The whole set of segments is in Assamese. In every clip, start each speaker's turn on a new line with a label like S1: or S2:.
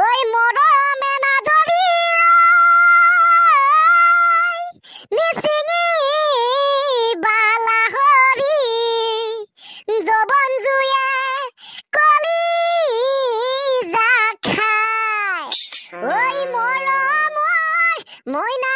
S1: ওই মরমে না জড়িয়াই মিসিঙি বালা হরি জবন জুয়ে কলি যা খায় ওই মরমর মইনা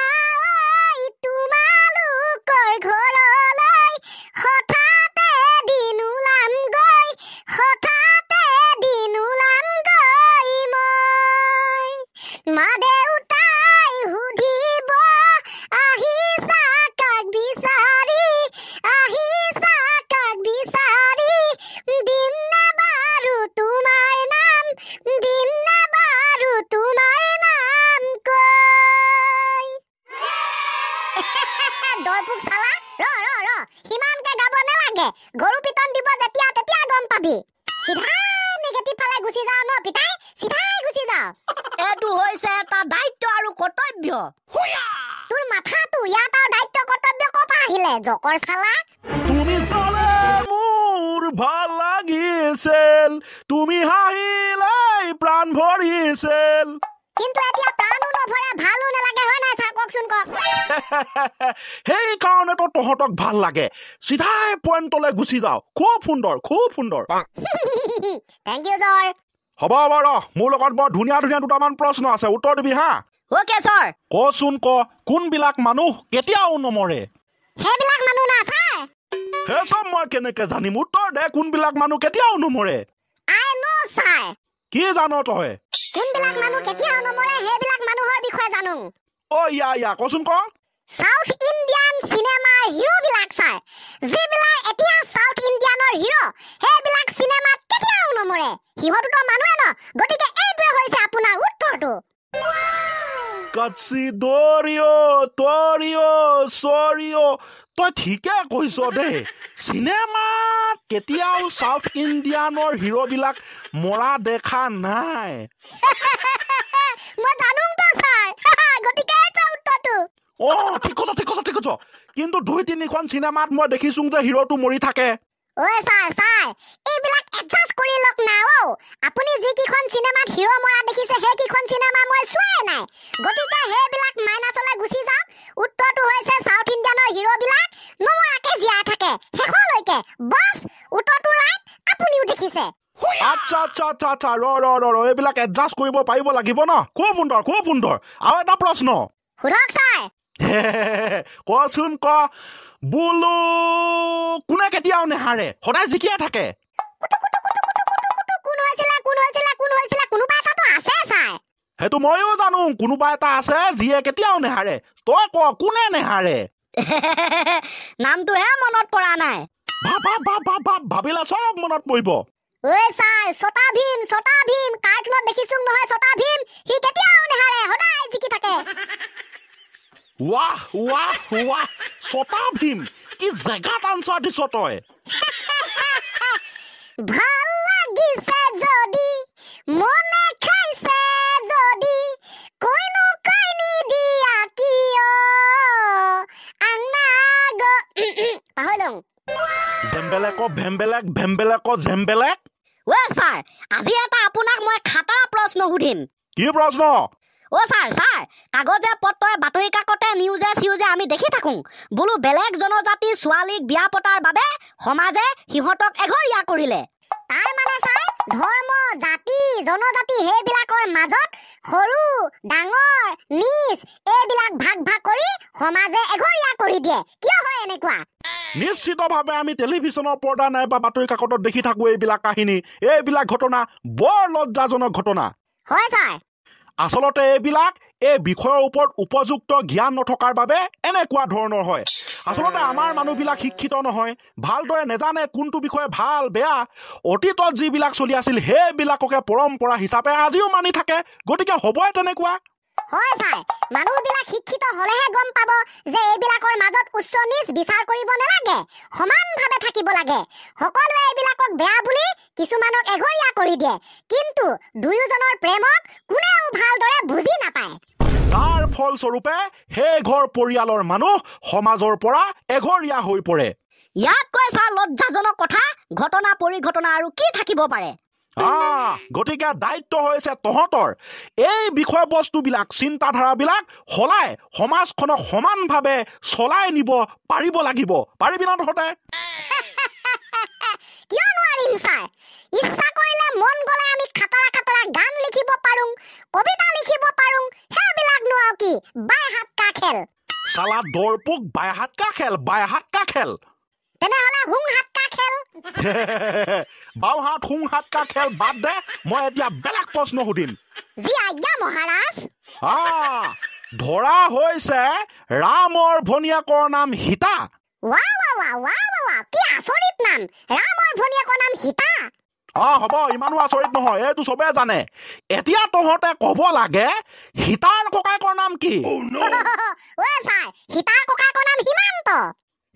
S1: চিধাই চিধাই গুচি যাওঁ এইটো হৈছে এটা দায়িত্ব আৰু কৰ্তব্য তোৰ মাথাটো ইয়াত আৰু দায়িত্ব কৰ্তব্য কপা আহিলে জকৰ চালা
S2: তুমি চালে মোৰ ভাল লাগিছিল তুমি হাঁহিলে প্ৰাণ ভৰিছিল কিন্তু এতিয়া প্ৰাণো নভৰে ভালো নালাগে হয় নাই চা কওকচোন কওক সেইকাৰণেতো তহঁতক ভাল লাগে চিধাই পইণ্টলৈ গুচি যাওঁ খুব সুন্দৰ খুব সুন্দৰ থেংক ইউ জয় হব বাৰু মোৰ লগত বৰ ধুনীয়া ধুনীয়া দুটামান প্ৰশ্ন আছে উত্তৰ দিবি হা অ'কে ছাৰ কচোন ক কোনবিলাক মানুহ কেতিয়াও নমৰে
S1: সেইবিলাক মানুহ না ছাৰ
S2: হে সব মই কেনেকে জানিম উত্তৰ দে কোনবিলাক মানুহ কেতিয়াও নমৰে
S1: আই নো ছাৰ
S2: কি জানো তই
S1: কোনবিলাক মানুহ কেতিয়াও নমৰে সেইবিলাক মানুহৰ বিষয়ে জানো অ ইয়া ইয়া কচোন ক সাউথ ইণ্ডিয়ান চিনেমাৰ হিৰোবিলাক ছাৰ যিবিলাক এতিয়া সাউথ ইণ্ডিয়ানৰ হিৰো সেইবিলাক চিনেমাত নমৰে সিহঁতো মানুহে ন গতিকে এইটোৱে হৈছে আপোনাৰ উত্তৰটো
S2: কাচি দৰিঅ তৰিঅ চৰিঅ তই ঠিকে কৈছ দে চিনেমাত কেতিয়াও চাউথ ইণ্ডিয়ানৰ হিৰোবিলাক মৰা দেখা নাই কিন্তু দুই তিনিখন চিনেমাত মই দেখিছো যে হিৰোটো মৰি থাকে চাওঁ
S1: আপুনি যিকেইখন চিনেমাত হিৰ মৰা দেখিছে সেইকেইখন চিনেমা মই চোৱাই নাই গতিকে সেইবিলাক মাইনাচলৈ গুচি যাওঁ উত্তৰটো হৈছে চাউথ ইণ্ডিয়ানৰ হিৰবিলাক নমৰাকে জীয়াই
S2: থাকে শেষলৈকে বছ উত্তৰটো ৰাইট আপুনিও দেখিছে আচ্ছা আচ্ছা আচ্ছা আচ্ছা ৰ ৰ ৰ এইবিলাক এডজাষ্ট কৰিব পাৰিব লাগিব ন কোৱা সুন্দৰ কোৱা সুন্দৰ আৰু এটা প্ৰশ্ন সোধক ছাৰ কচোন ক বোলো কোনে কেতিয়াও নেহাৰে সদায় জিকিয়ে থাকে
S1: কোন হৈছিলে কোন হৈছিলে কোনোবা এটাতো আছে চাই
S2: সেইটো ময়ো জানো কোনোবা এটা আছে যিয়ে কেতিয়াও নেহাৰে তই ক কোনে নেহাৰে নামটোহে মনত পৰা নাই ভাবিলা চব মনত পৰিব ঐ চাই ছটা
S1: ভীম ছটা ভীম কাৰ্টুনত দেখিছো নহয় ছটা ভীম সি কেতিয়াও নেহাৰে সদায় জিকি থাকে
S2: ৱাহ ৱাহ ৱাহ ছটা ভীম কি জেগাত আনছা দিছ তই ভাল আজি এটা আপোনাক মই খাটা প্ৰশ্ন সুধিম কি প্ৰশ্ন অ ছাৰ ছাৰ কাগজে
S1: পত্ৰই বাতৰি কাকতে নিউজে চিউজে আমি দেখি থাকো বোলো বেলেগ জনজাতি ছোৱালীক বিয়া পতাৰ বাবে সমাজে সিহঁতক এঘৰীয়া কৰিলে ধৰ্ম জাতি জনজাতি সেইবিলাকৰ মাজত সৰু ডাঙৰ নিজ
S2: এইবিলাক ভাগ ভাগ কৰি সমাজে এঘৰীয়া কৰি দিয়ে কিয় হয় এনেকুৱা নিশ্চিতভাৱে আমি টেলিভিশ্যনৰ পৰ্দা নাইবা বাতৰি কাকতত দেখি থাকো এইবিলাক কাহিনী এইবিলাক ঘটনা বৰ লজ্জাজনক ঘটনা আচলতে এইবিলাক এই বিষয়ৰ ওপৰত উপযুক্ত জ্ঞান নথকাৰ বাবে এনেকুৱা ধৰণৰ হয় আচলতে আমাৰ মানুহবিলাক শিক্ষিত নহয় ভালদৰে নেজানে কোনটো বিষয়ে ভাল বেয়া অতীতত যিবিলাক চলি আছিল সেইবিলাককে পৰম্পৰা হিচাপে আজিও মানি থাকে গতিকে হ'বই তেনেকুৱা হয়
S1: মানুহবিলাক হলেহে গম পাব যে এইবিলাকৰ মাজত উচ্চ নিচ বিচাৰ কৰিব নালাগে সমানভাৱে থাকিব লাগে সকলোৱে এইবিলাকক বেয়া বুলি কিছুমানক এঘৰীয়া কৰি দিয়ে কিন্তু দুয়োজনৰ প্ৰেমক কোনেও ভালদৰে বুজি নাপায়
S2: যাৰ ফলস্বৰূপে সেই ঘৰ পৰিয়ালৰ মানুহ সমাজৰ পৰা এঘৰীয়া হৈ পৰে ইয়াক কৈ চা লজ্জাজনক কথা ঘটনা পৰিঘটনা আৰু কি থাকিব পাৰে গতিকে দায়িত্ব হৈছে তহঁতৰ এই বিষয়বস্তুবিলাক চিন্তাধাৰাবিলাক সলাই সমাজখনক সমানভাৱে চলাই নিব পাৰিব লাগিব পাৰিবি ন তহঁতে খেল তেনেহ'লে হুং হাতকা খেল বাওঁ হাত হুং হাতকা খেল বাদ দে মই এতিয়া বেলেগ প্ৰশ্ন সুধিম
S1: যি আজ্ঞা মহাৰাজ
S2: ধৰা হৈছে ৰামৰ ভনীয়েকৰ নাম সীতা হিমান্ত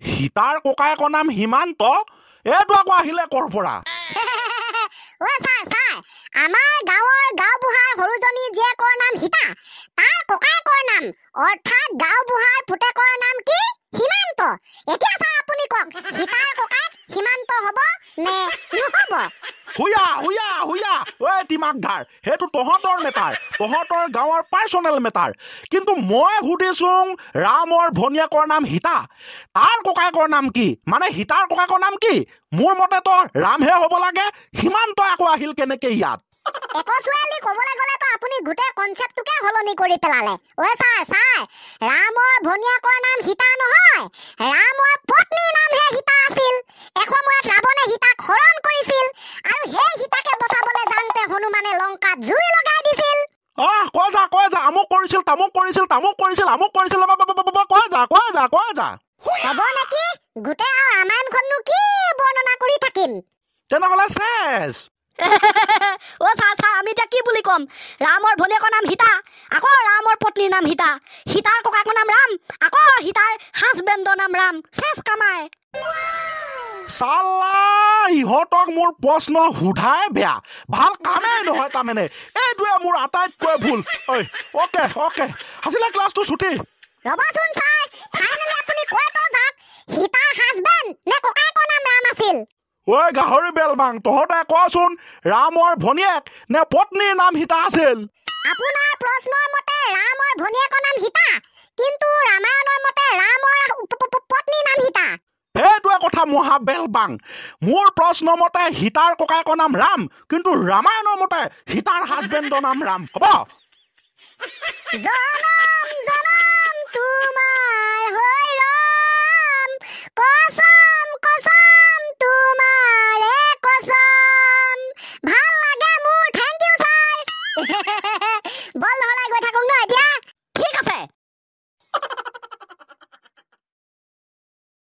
S2: সীতাৰ ককায়েকৰ নাম সীমান্ত এইটো আকৌ আহিলে ক'ৰ পৰা শুয়া শুয়া মই তিমাক ধাৰ সেইটো তহঁতৰ মেটাৰ তহঁতৰ গাঁৱৰ পাৰ্চনেল মেটাৰ কিন্তু মই সুধিছোঁ ৰামৰ ভনীয়েকৰ নাম সীতা তাৰ ককায়েকৰ নাম কি মানে সীতাৰ ককায়েকৰ নাম কি মোৰ মতে তই ৰামহে হ'ব লাগে সিমান্ত আকৌ আহিল কেনেকে ইয়াত
S1: ৰামৰ ভনীয়েকৰ নাম সীতা নহয় ৰাম
S2: হ'ব নেকি গোটেই আৰু
S1: ৰামায়ণখননো কি বৰ্ণনা কৰি থাকিম তেনেহ'লে শেষ অ' চা চা আমি এতিয়া কি বুলি ক'ম ৰামৰ ভনীয়েকৰ নাম সীতা আকৌ ৰামৰ পত্নীৰ নাম সীতা সীতাৰ ককাকৰ নাম ৰাম আকৌ সীতাৰ হাজবেণ্ডৰ নাম ৰাম চেচ কামাই
S2: চাল্লা ইহঁতক মোৰ প্ৰশ্ন সোধাই বেয়া ভাল কামেই নহয় তাৰমানে এইটোৱে মোৰ আটাইতকৈ ভুল ঐ অ'কে অ'কে আছিলে ক্লাছটো ছুটি ৰ'বাচোন ছাৰ ঐ গাহৰি বেল বাং তহঁতে কচোন ৰামৰ ভনীয়েক নে পত্নীৰ নাম সীতা আছিল
S1: আপোনাৰ প্ৰশ্নৰ মতে ৰামৰ ভনীয়েকৰ নাম সীতা
S2: কিন্তু ৰামায়ণৰ মতে ৰামৰ পত্নীৰ নাম সীতা সেইটোৱে কথা মহা বেল বাং মোৰ প্ৰশ্ন মতে সীতাৰ ককায়েকৰ নাম ৰাম কিন্তু ৰামায়ণৰ মতে সীতাৰ হাজবেণ্ডৰ নাম ৰাম হ'ব জনম
S1: জনম তোমাৰ